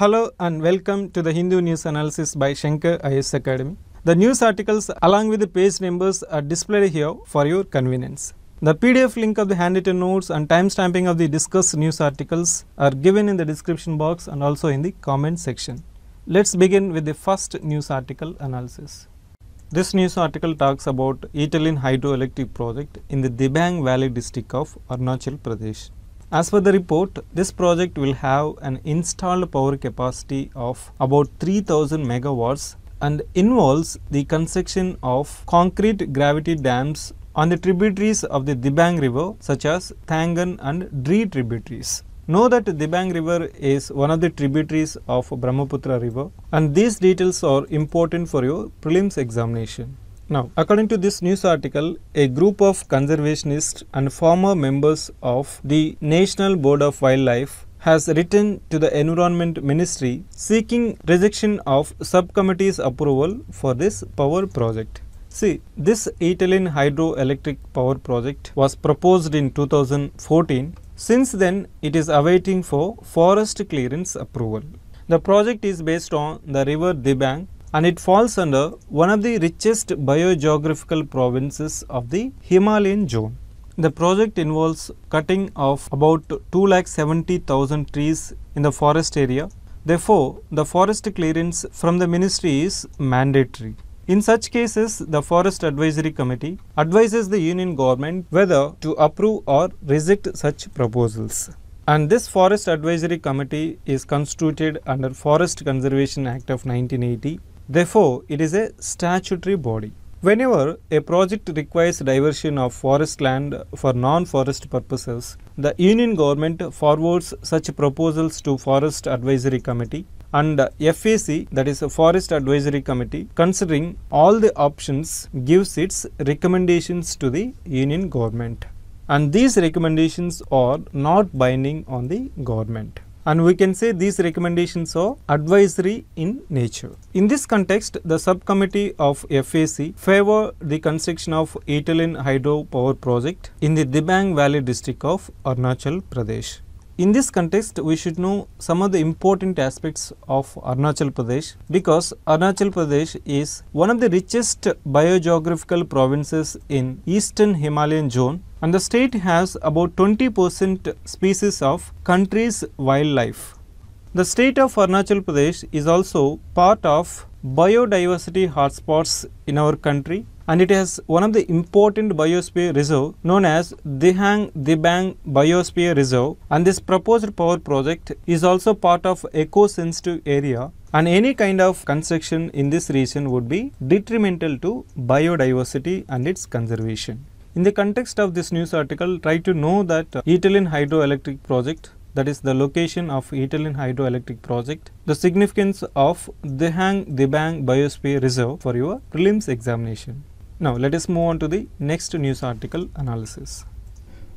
Hello and welcome to the Hindu News Analysis by Shankar IS Academy. The news articles along with the page numbers are displayed here for your convenience. The PDF link of the handwritten notes and timestamping of the discussed news articles are given in the description box and also in the comment section. Let's begin with the first news article analysis. This news article talks about Italian hydroelectric project in the Dibang Valley district of Arunachal Pradesh. As per the report, this project will have an installed power capacity of about 3000 megawatts and involves the construction of concrete gravity dams on the tributaries of the Dibang River such as Thangan and Dri tributaries. Know that Dibang River is one of the tributaries of Brahmaputra River and these details are important for your prelims examination. Now, according to this news article, a group of conservationists and former members of the National Board of Wildlife has written to the Environment Ministry seeking rejection of subcommittee's approval for this power project. See, this Italian hydroelectric power project was proposed in 2014. Since then, it is awaiting for forest clearance approval. The project is based on the river Dibang and it falls under one of the richest biogeographical provinces of the Himalayan zone. The project involves cutting of about 2,70,000 trees in the forest area. Therefore, the forest clearance from the ministry is mandatory. In such cases, the Forest Advisory Committee advises the Union government whether to approve or reject such proposals. And this Forest Advisory Committee is constituted under Forest Conservation Act of 1980 Therefore, it is a statutory body. Whenever a project requires diversion of forest land for non-forest purposes, the Union Government forwards such proposals to Forest Advisory Committee and FAC that is Forest Advisory Committee considering all the options gives its recommendations to the Union Government. And these recommendations are not binding on the government and we can say these recommendations are advisory in nature. In this context, the subcommittee of FAC favor the construction of Etalin hydropower project in the Dibang Valley district of Arunachal Pradesh. In this context, we should know some of the important aspects of Arunachal Pradesh because Arunachal Pradesh is one of the richest biogeographical provinces in eastern Himalayan zone and the state has about 20% species of country's wildlife. The state of Arunachal Pradesh is also part of biodiversity hotspots in our country and it has one of the important biosphere reserve known as Dihang Dibang Biosphere Reserve and this proposed power project is also part of eco-sensitive area and any kind of construction in this region would be detrimental to biodiversity and its conservation. In the context of this news article, try to know that Italian hydroelectric project that is the location of Italian hydroelectric project, the significance of Dehang Debang Biosphere Reserve for your prelims examination. Now let us move on to the next news article analysis.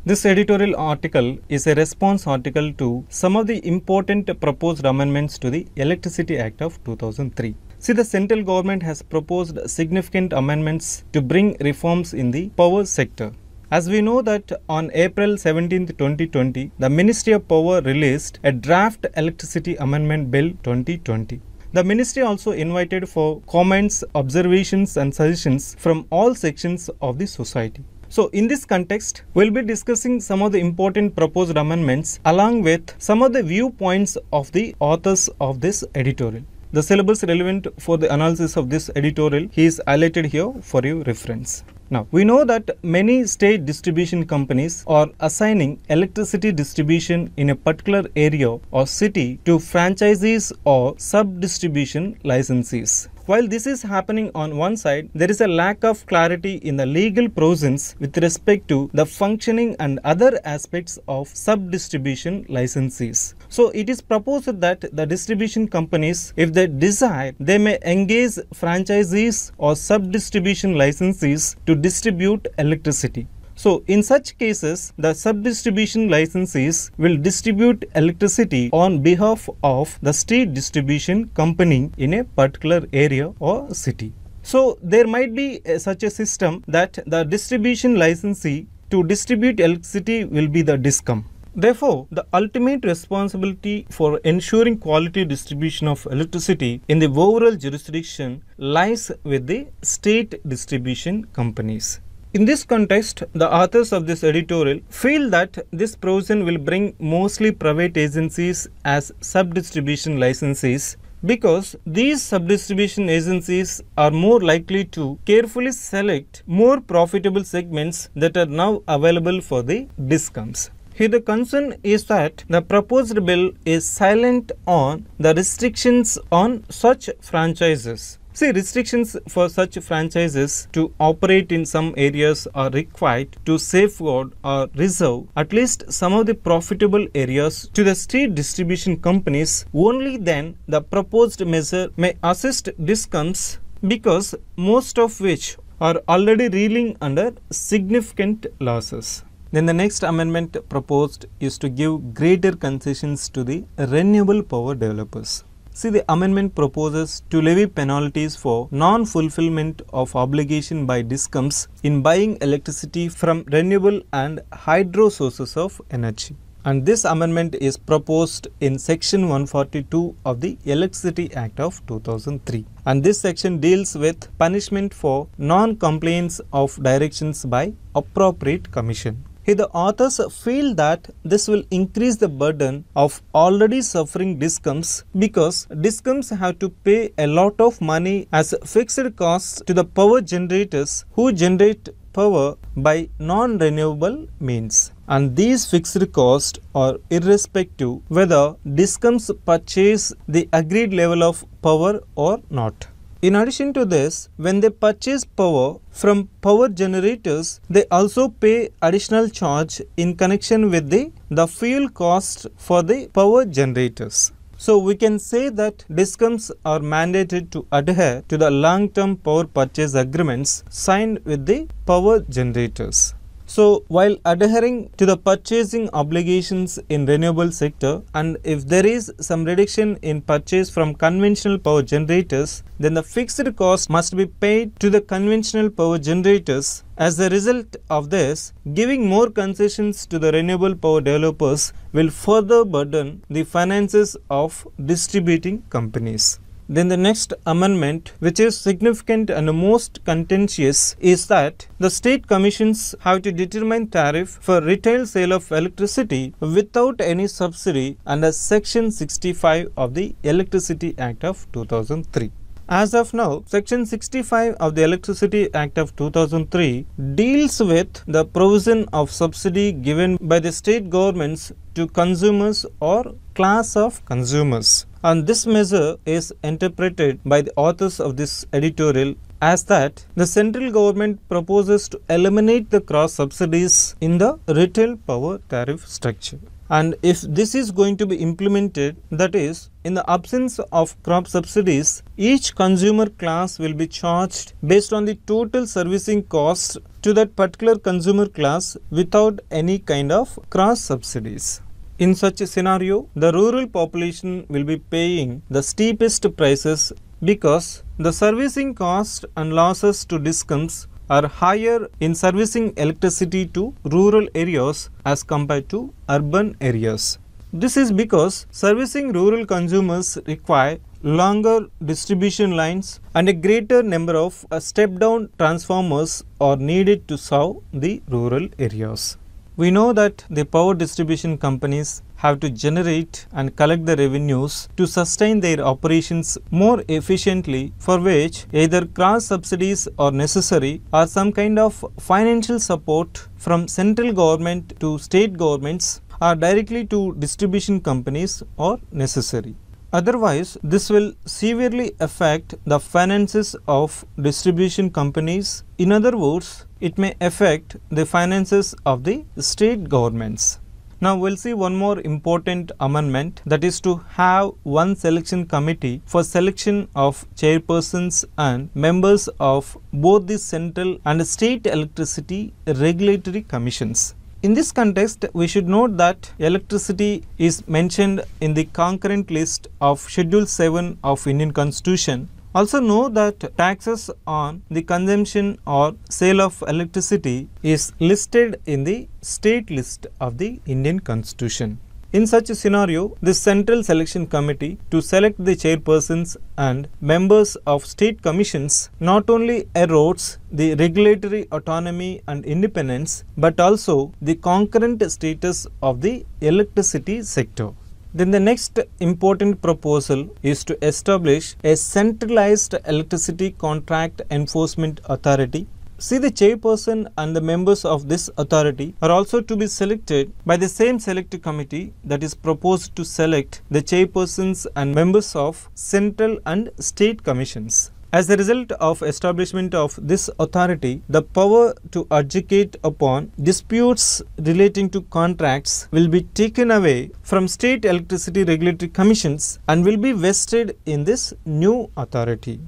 This editorial article is a response article to some of the important proposed amendments to the Electricity Act of 2003. See, the central government has proposed significant amendments to bring reforms in the power sector. As we know that on April 17, 2020, the Ministry of Power released a draft Electricity Amendment Bill 2020. The ministry also invited for comments, observations and suggestions from all sections of the society. So in this context, we'll be discussing some of the important proposed amendments along with some of the viewpoints of the authors of this editorial. The syllabus relevant for the analysis of this editorial is highlighted here for your reference. Now, we know that many state distribution companies are assigning electricity distribution in a particular area or city to franchisees or sub-distribution licensees. While this is happening on one side, there is a lack of clarity in the legal provisions with respect to the functioning and other aspects of sub-distribution licensees. So it is proposed that the distribution companies, if they desire, they may engage franchisees or sub-distribution licensees to distribute electricity. So in such cases, the sub-distribution licensees will distribute electricity on behalf of the state distribution company in a particular area or city. So there might be a, eh, such a system that the distribution licensee to distribute electricity will be the DISCOM. Therefore, the ultimate responsibility for ensuring quality distribution of electricity in the overall jurisdiction lies with the state distribution companies. In this context, the authors of this editorial feel that this provision will bring mostly private agencies as sub-distribution licensees because these sub-distribution agencies are more likely to carefully select more profitable segments that are now available for the discoms. Here the concern is that the proposed bill is silent on the restrictions on such franchises. See, restrictions for such franchises to operate in some areas are required to safeguard or reserve at least some of the profitable areas to the state distribution companies. Only then the proposed measure may assist discounts because most of which are already reeling under significant losses. Then the next amendment proposed is to give greater concessions to the renewable power developers. See the amendment proposes to levy penalties for non-fulfillment of obligation by DISCOMs in buying electricity from renewable and hydro sources of energy. And this amendment is proposed in section 142 of the Electricity Act of 2003. And this section deals with punishment for non-compliance of directions by appropriate commission. Here the authors feel that this will increase the burden of already suffering discoms because discoms have to pay a lot of money as fixed costs to the power generators who generate power by non-renewable means and these fixed costs are irrespective whether discoms purchase the agreed level of power or not. In addition to this, when they purchase power from power generators, they also pay additional charge in connection with the, the fuel cost for the power generators. So we can say that DISCOMs are mandated to adhere to the long-term power purchase agreements signed with the power generators. So while adhering to the purchasing obligations in renewable sector and if there is some reduction in purchase from conventional power generators, then the fixed cost must be paid to the conventional power generators. As a result of this, giving more concessions to the renewable power developers will further burden the finances of distributing companies. Then the next amendment, which is significant and most contentious, is that the state commissions have to determine tariff for retail sale of electricity without any subsidy under Section 65 of the Electricity Act of 2003. As of now, Section 65 of the Electricity Act of 2003 deals with the provision of subsidy given by the state governments to consumers or class of consumers and this measure is interpreted by the authors of this editorial as that the central government proposes to eliminate the cross subsidies in the retail power tariff structure. And if this is going to be implemented, that is, in the absence of crop subsidies, each consumer class will be charged based on the total servicing cost to that particular consumer class without any kind of cross subsidies. In such a scenario, the rural population will be paying the steepest prices because the servicing cost and losses to discoms are higher in servicing electricity to rural areas as compared to urban areas. This is because servicing rural consumers require longer distribution lines and a greater number of step-down transformers are needed to serve the rural areas. We know that the power distribution companies have to generate and collect the revenues to sustain their operations more efficiently for which either cross subsidies are necessary or some kind of financial support from central government to state governments or directly to distribution companies are necessary. Otherwise, this will severely affect the finances of distribution companies. In other words, it may affect the finances of the state governments. Now we'll see one more important amendment that is to have one selection committee for selection of chairpersons and members of both the central and state electricity regulatory commissions. In this context, we should note that electricity is mentioned in the concurrent list of Schedule 7 of Indian Constitution also know that taxes on the consumption or sale of electricity is listed in the state list of the Indian Constitution. In such a scenario, the Central Selection Committee to select the chairpersons and members of state commissions not only erodes the regulatory autonomy and independence but also the concurrent status of the electricity sector. Then the next important proposal is to establish a centralized electricity contract enforcement authority. See the chairperson and the members of this authority are also to be selected by the same select committee that is proposed to select the chairpersons and members of central and state commissions. As a result of establishment of this authority, the power to adjudicate upon disputes relating to contracts will be taken away from state electricity regulatory commissions and will be vested in this new authority.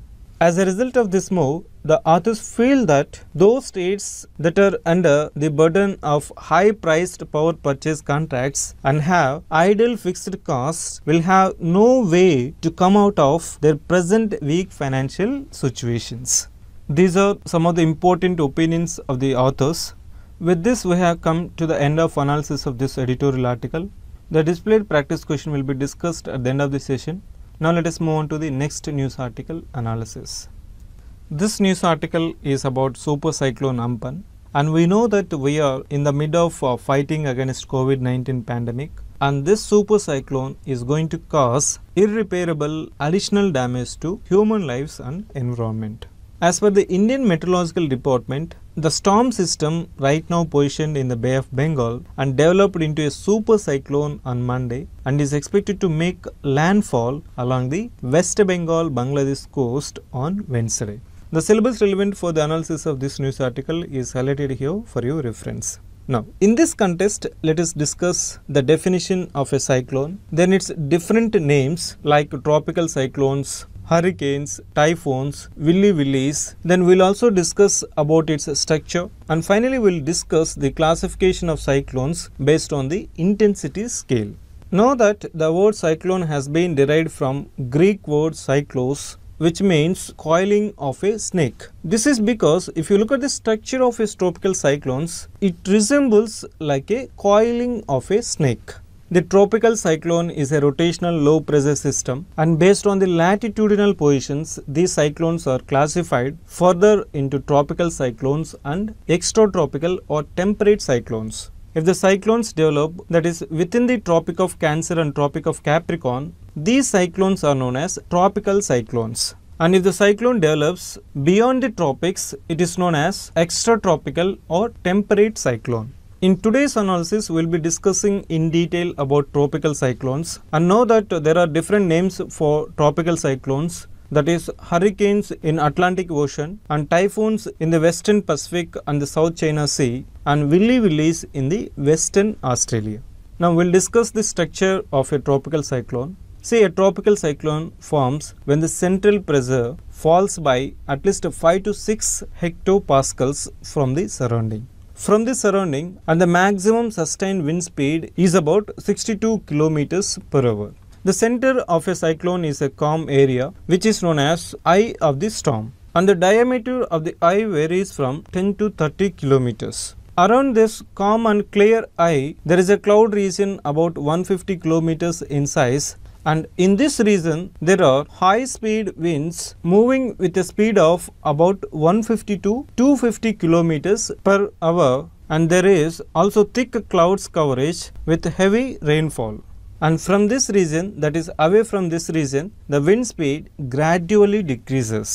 As a result of this move, the authors feel that those states that are under the burden of high priced power purchase contracts and have idle fixed costs will have no way to come out of their present weak financial situations. These are some of the important opinions of the authors. With this, we have come to the end of analysis of this editorial article. The displayed practice question will be discussed at the end of the session. Now let us move on to the next news article analysis. This news article is about super cyclone Ampan and we know that we are in the mid of uh, fighting against COVID-19 pandemic and this super cyclone is going to cause irreparable additional damage to human lives and environment. As per the Indian Meteorological Department, the storm system right now positioned in the Bay of Bengal and developed into a super cyclone on Monday and is expected to make landfall along the West Bengal Bangladesh coast on Wednesday. The syllabus relevant for the analysis of this news article is highlighted here for your reference. Now, in this contest, let us discuss the definition of a cyclone, then its different names like tropical cyclones, hurricanes, typhoons, willy willies. Then we'll also discuss about its structure. And finally, we'll discuss the classification of cyclones based on the intensity scale. Know that the word cyclone has been derived from Greek word cyclos, which means coiling of a snake. This is because if you look at the structure of a tropical cyclones, it resembles like a coiling of a snake. The tropical cyclone is a rotational low pressure system and based on the latitudinal positions these cyclones are classified further into tropical cyclones and extratropical or temperate cyclones. If the cyclones develop that is within the Tropic of Cancer and Tropic of Capricorn these cyclones are known as tropical cyclones. And if the cyclone develops beyond the tropics it is known as extratropical or temperate cyclone. In today's analysis, we'll be discussing in detail about tropical cyclones and know that there are different names for tropical cyclones that is hurricanes in Atlantic Ocean and typhoons in the Western Pacific and the South China Sea and willy willies in the Western Australia. Now we'll discuss the structure of a tropical cyclone. See a tropical cyclone forms when the central pressure falls by at least 5 to 6 hectopascals from the surrounding from the surrounding and the maximum sustained wind speed is about 62 kilometers per hour. The center of a cyclone is a calm area which is known as eye of the storm and the diameter of the eye varies from 10 to 30 kilometers. Around this calm and clear eye, there is a cloud region about 150 kilometers in size and in this region there are high speed winds moving with a speed of about 150 to 250 kilometers per hour and there is also thick clouds coverage with heavy rainfall and from this region that is away from this region the wind speed gradually decreases.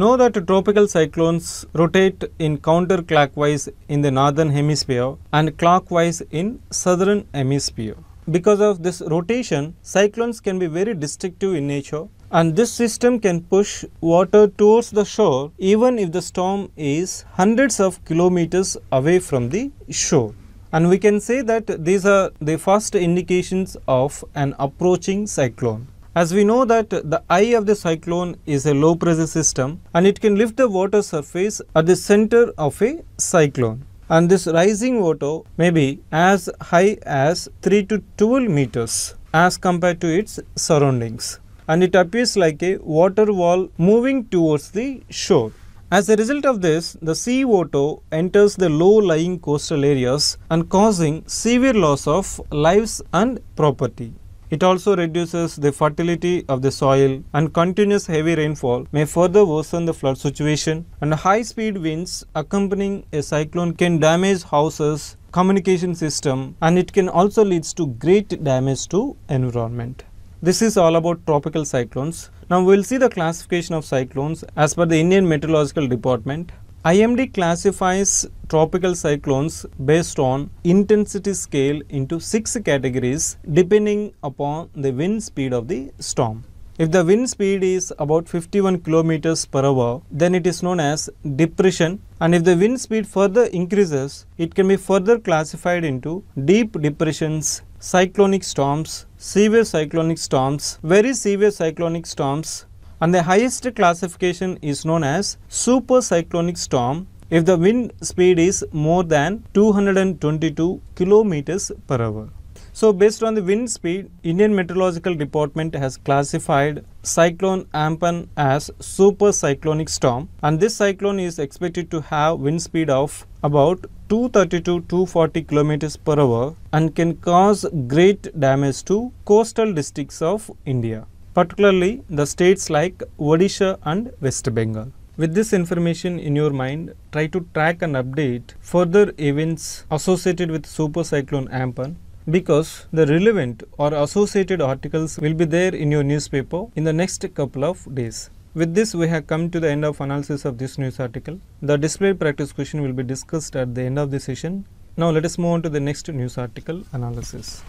Know that tropical cyclones rotate in counterclockwise in the northern hemisphere and clockwise in southern hemisphere. Because of this rotation, cyclones can be very destructive in nature and this system can push water towards the shore even if the storm is hundreds of kilometers away from the shore. And we can say that these are the first indications of an approaching cyclone. As we know that the eye of the cyclone is a low pressure system and it can lift the water surface at the center of a cyclone and this rising water may be as high as 3 to 12 meters as compared to its surroundings and it appears like a water wall moving towards the shore. As a result of this, the sea water enters the low-lying coastal areas and causing severe loss of lives and property. It also reduces the fertility of the soil and continuous heavy rainfall may further worsen the flood situation and high speed winds accompanying a cyclone can damage houses, communication system and it can also leads to great damage to environment. This is all about tropical cyclones. Now we will see the classification of cyclones as per the Indian Meteorological Department. IMD classifies tropical cyclones based on intensity scale into six categories depending upon the wind speed of the storm. If the wind speed is about 51 kilometers per hour, then it is known as depression. And if the wind speed further increases, it can be further classified into deep depressions, cyclonic storms, severe cyclonic storms, very severe cyclonic storms, and the highest classification is known as supercyclonic storm if the wind speed is more than 222 kilometers per hour. So based on the wind speed, Indian Meteorological Department has classified cyclone Ampan as supercyclonic storm and this cyclone is expected to have wind speed of about 232 240 kilometers per hour and can cause great damage to coastal districts of India particularly the states like Odisha and West Bengal. With this information in your mind, try to track and update further events associated with super cyclone Amphan because the relevant or associated articles will be there in your newspaper in the next couple of days. With this, we have come to the end of analysis of this news article. The display practice question will be discussed at the end of the session. Now let us move on to the next news article analysis.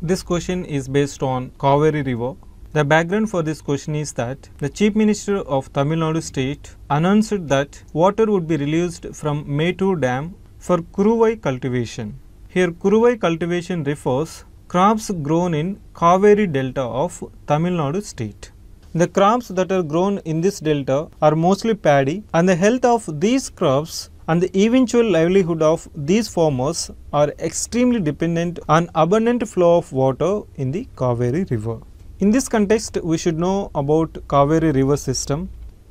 This question is based on Kaveri River the background for this question is that the Chief Minister of Tamil Nadu state announced that water would be released from Mettur dam for kuruvai cultivation. Here kuruvai cultivation refers crops grown in Kaveri delta of Tamil Nadu state. The crops that are grown in this delta are mostly paddy and the health of these crops and the eventual livelihood of these farmers are extremely dependent on abundant flow of water in the Kaveri river. In this context, we should know about Kaveri river system.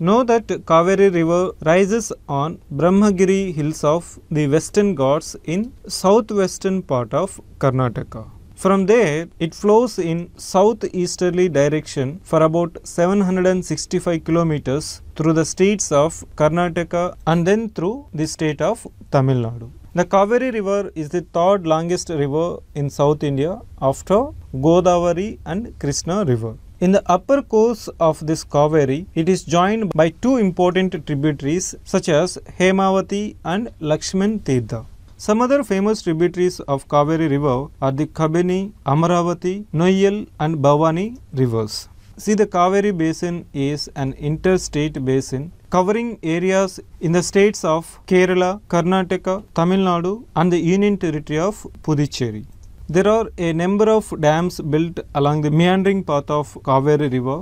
Know that Kaveri river rises on Brahmagiri hills of the western Ghats in southwestern part of Karnataka. From there, it flows in southeasterly direction for about 765 kilometers through the states of Karnataka and then through the state of Tamil Nadu. The Kaveri river is the third longest river in South India after Godavari and Krishna river. In the upper course of this Kaveri, it is joined by two important tributaries such as Hemavati and Lakshman Tirtha. Some other famous tributaries of Kaveri river are the Kabini, Amaravati, Noyal and Bhavani rivers. See the Kaveri basin is an interstate basin covering areas in the states of Kerala, Karnataka, Tamil Nadu and the Union Territory of Puducherry. There are a number of dams built along the meandering path of Kaveri river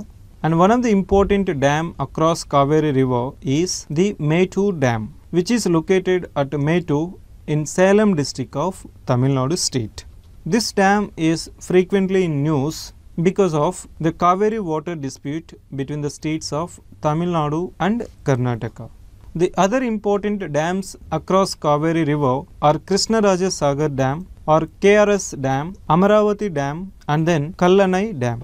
and one of the important dam across Kaveri river is the Metu dam which is located at Metu in Salem district of Tamil Nadu state. This dam is frequently in news because of the Kaveri water dispute between the states of Tamil Nadu and Karnataka. The other important dams across Kaveri river are Krishna Raja Sagar dam or KRS dam, Amaravati dam and then Kallanai dam.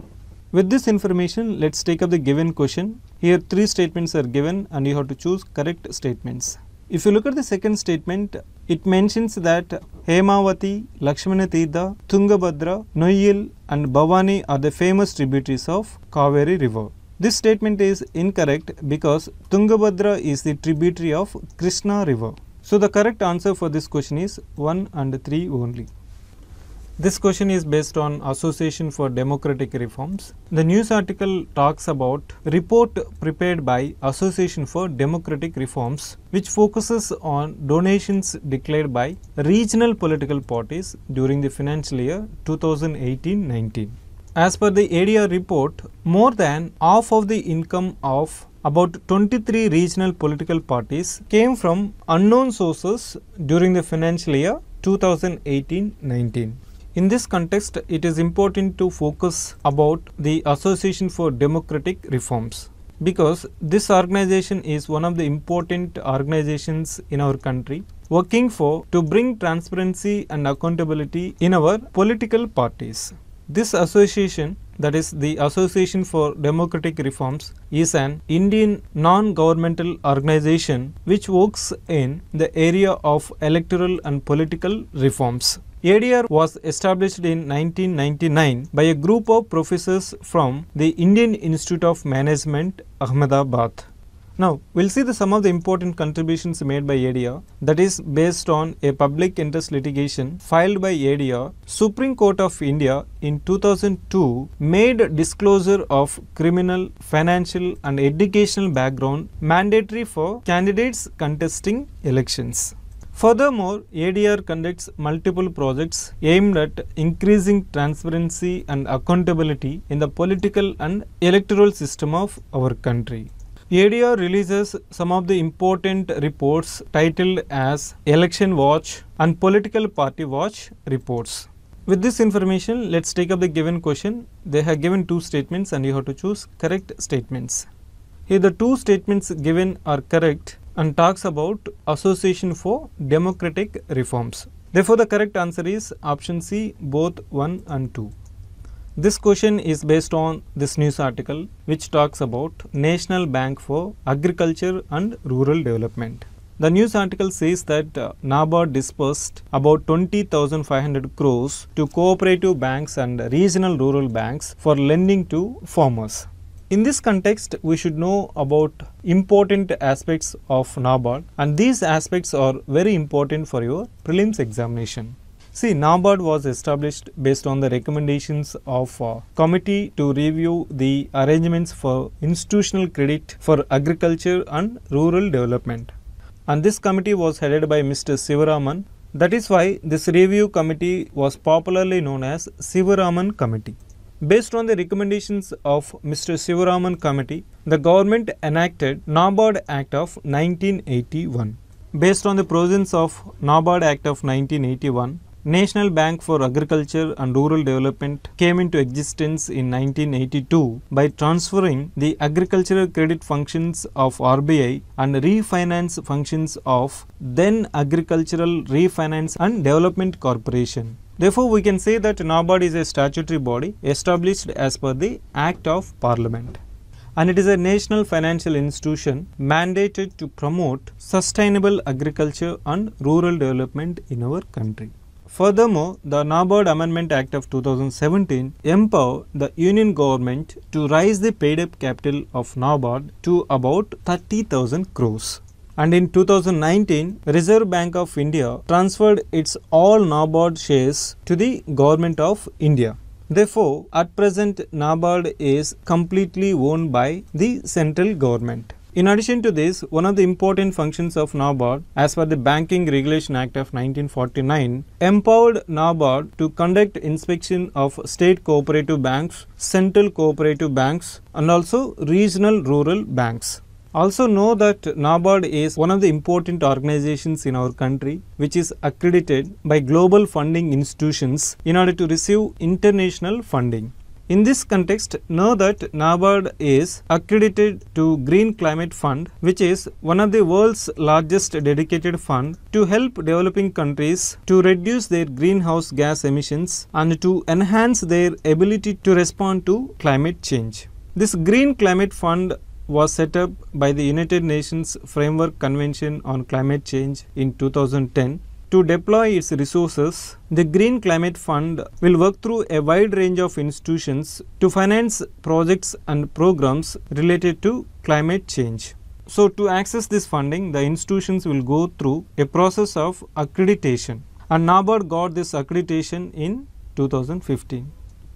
With this information, let's take up the given question. Here three statements are given and you have to choose correct statements. If you look at the second statement, it mentions that Hemavati, Lakshmanatida, Tungabhadra, Noyil and Bhavani are the famous tributaries of Kaveri river. This statement is incorrect because Tungabhadra is the tributary of Krishna river. So the correct answer for this question is 1 and 3 only. This question is based on Association for Democratic Reforms. The news article talks about report prepared by Association for Democratic Reforms which focuses on donations declared by regional political parties during the financial year 2018-19. As per the ADR report, more than half of the income of about 23 regional political parties came from unknown sources during the financial year 2018-19. In this context, it is important to focus about the Association for Democratic Reforms because this organization is one of the important organizations in our country working for to bring transparency and accountability in our political parties. This association that is the Association for Democratic Reforms is an Indian non-governmental organization which works in the area of electoral and political reforms. ADR was established in 1999 by a group of professors from the Indian Institute of Management, Ahmedabad. Now, we'll see the some of the important contributions made by ADR that is based on a public interest litigation filed by ADR. Supreme Court of India in 2002 made disclosure of criminal, financial and educational background mandatory for candidates contesting elections. Furthermore, ADR conducts multiple projects aimed at increasing transparency and accountability in the political and electoral system of our country. ADR releases some of the important reports titled as Election Watch and Political Party Watch reports. With this information, let's take up the given question. They have given two statements and you have to choose correct statements. Here the two statements given are correct and talks about Association for Democratic Reforms. Therefore, the correct answer is option C, both 1 and 2. This question is based on this news article which talks about National Bank for Agriculture and Rural Development. The news article says that uh, NABARD disbursed about 20,500 crores to cooperative banks and regional rural banks for lending to farmers. In this context, we should know about important aspects of NABARD and these aspects are very important for your prelims examination. See, NABARD was established based on the recommendations of a uh, committee to review the arrangements for institutional credit for agriculture and rural development. And this committee was headed by Mr. Sivaraman. That is why this review committee was popularly known as Sivaraman Committee. Based on the recommendations of Mr. Sivaraman Committee, the government enacted NABARD Act of 1981. Based on the provisions of NABARD Act of 1981, National Bank for Agriculture and Rural Development came into existence in 1982 by transferring the agricultural credit functions of RBI and refinance functions of then Agricultural Refinance and Development Corporation. Therefore, we can say that NABARD is a statutory body established as per the Act of Parliament and it is a national financial institution mandated to promote sustainable agriculture and rural development in our country. Furthermore, the NABARD Amendment Act of 2017 empowered the Union government to raise the paid up capital of NABARD to about 30,000 crores. And in 2019, Reserve Bank of India transferred its all NABARD shares to the Government of India. Therefore, at present NABARD is completely owned by the central government. In addition to this, one of the important functions of NABARD, as per the Banking Regulation Act of 1949, empowered NABARD to conduct inspection of state cooperative banks, central cooperative banks, and also regional rural banks. Also know that NABARD is one of the important organizations in our country which is accredited by global funding institutions in order to receive international funding. In this context, know that NABARD is accredited to Green Climate Fund, which is one of the world's largest dedicated fund to help developing countries to reduce their greenhouse gas emissions and to enhance their ability to respond to climate change. This Green Climate Fund was set up by the United Nations Framework Convention on Climate Change in 2010 to deploy its resources, the Green Climate Fund will work through a wide range of institutions to finance projects and programs related to climate change. So, to access this funding, the institutions will go through a process of accreditation and NABARD got this accreditation in 2015.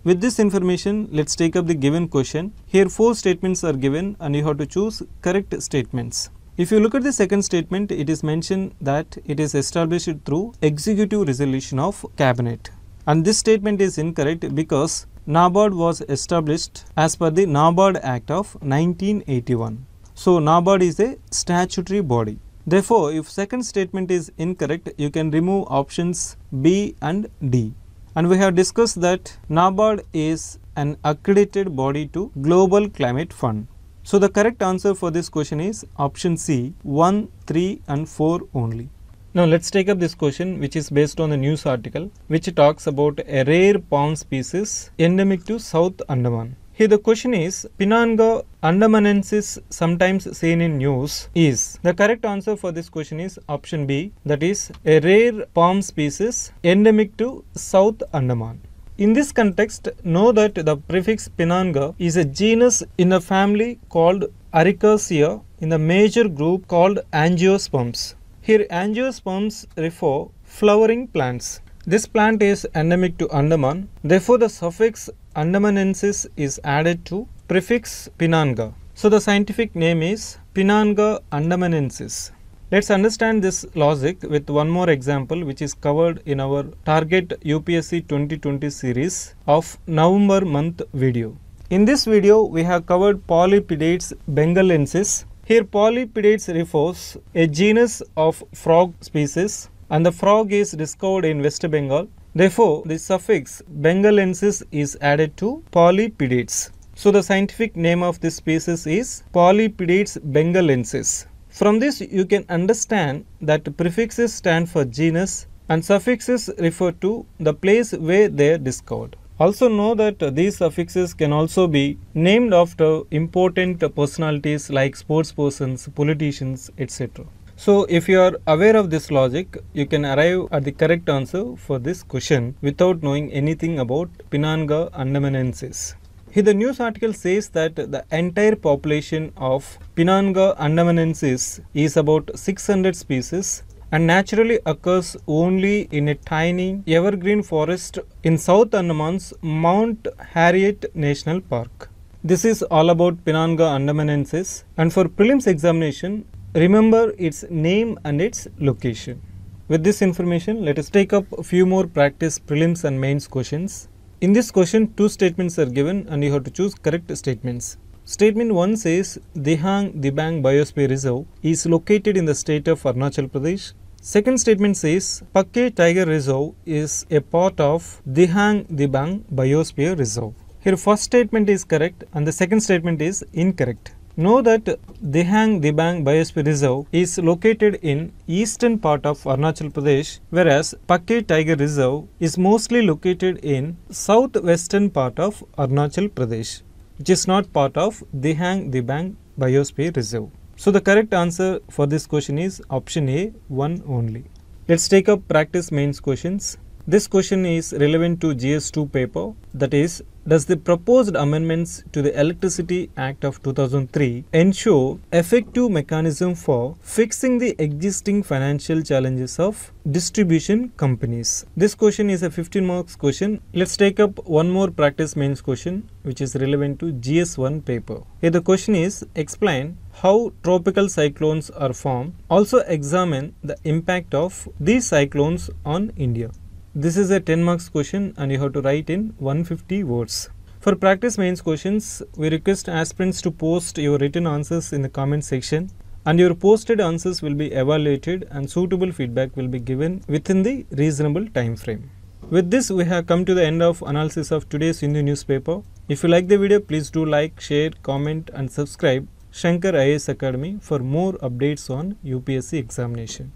With this information, let's take up the given question. Here four statements are given and you have to choose correct statements. If you look at the second statement, it is mentioned that it is established through executive resolution of cabinet. And this statement is incorrect because NABARD was established as per the NABARD Act of 1981. So NABARD is a statutory body. Therefore, if second statement is incorrect, you can remove options B and D. And we have discussed that NABARD is an accredited body to Global Climate Fund. So the correct answer for this question is option C 1, 3 and 4 only. Now let's take up this question which is based on a news article which talks about a rare palm species endemic to South Andaman. Here the question is Pinanga andamanensis sometimes seen in news is the correct answer for this question is option B that is a rare palm species endemic to South Andaman. In this context, know that the prefix Pinanga is a genus in a family called Aricaceae in a major group called Angiosperms. Here, Angiosperms refer flowering plants. This plant is endemic to Andaman. Therefore, the suffix andamanensis is added to prefix Pinanga. So, the scientific name is Pinanga andamanensis. Let's understand this logic with one more example which is covered in our target UPSC 2020 series of November month video. In this video we have covered Polypidates bengalensis. Here Polypidates refers a genus of frog species and the frog is discovered in West Bengal. Therefore the suffix bengalensis is added to Polypidates. So the scientific name of this species is Polypidates bengalensis. From this you can understand that prefixes stand for genus and suffixes refer to the place where they are discovered. Also know that these suffixes can also be named after important personalities like sports persons, politicians, etc. So if you are aware of this logic, you can arrive at the correct answer for this question without knowing anything about Pinanga andamanensis. Here the news article says that the entire population of Pinanga andamanensis is about 600 species and naturally occurs only in a tiny evergreen forest in South Andaman's Mount Harriet National Park. This is all about Pinanga andamanensis and for prelims examination, remember its name and its location. With this information, let us take up a few more practice prelims and mains questions. In this question, two statements are given and you have to choose correct statements. Statement 1 says Dehang Dibang Biosphere Reserve is located in the state of Arunachal Pradesh. Second statement says Pakke Tiger Reserve is a part of Dehang Dibang Biosphere Reserve. Here first statement is correct and the second statement is incorrect. Know that Dihang Dibang Biosphere Reserve is located in eastern part of Arunachal Pradesh whereas Pakke Tiger Reserve is mostly located in southwestern part of Arunachal Pradesh which is not part of Dihang Dibang Biosphere Reserve. So the correct answer for this question is option A 1 only. Let's take up practice mains questions. This question is relevant to GS2 paper that is does the proposed amendments to the Electricity Act of 2003 ensure effective mechanism for fixing the existing financial challenges of distribution companies? This question is a 15 marks question. Let's take up one more practice mains question which is relevant to GS1 paper. Here the question is explain how tropical cyclones are formed. Also examine the impact of these cyclones on India. This is a 10 marks question and you have to write in 150 words. For practice mains questions, we request aspirants to post your written answers in the comment section and your posted answers will be evaluated and suitable feedback will be given within the reasonable time frame. With this, we have come to the end of analysis of today's Hindu newspaper. If you like the video, please do like, share, comment and subscribe Shankar IAS Academy for more updates on UPSC examination.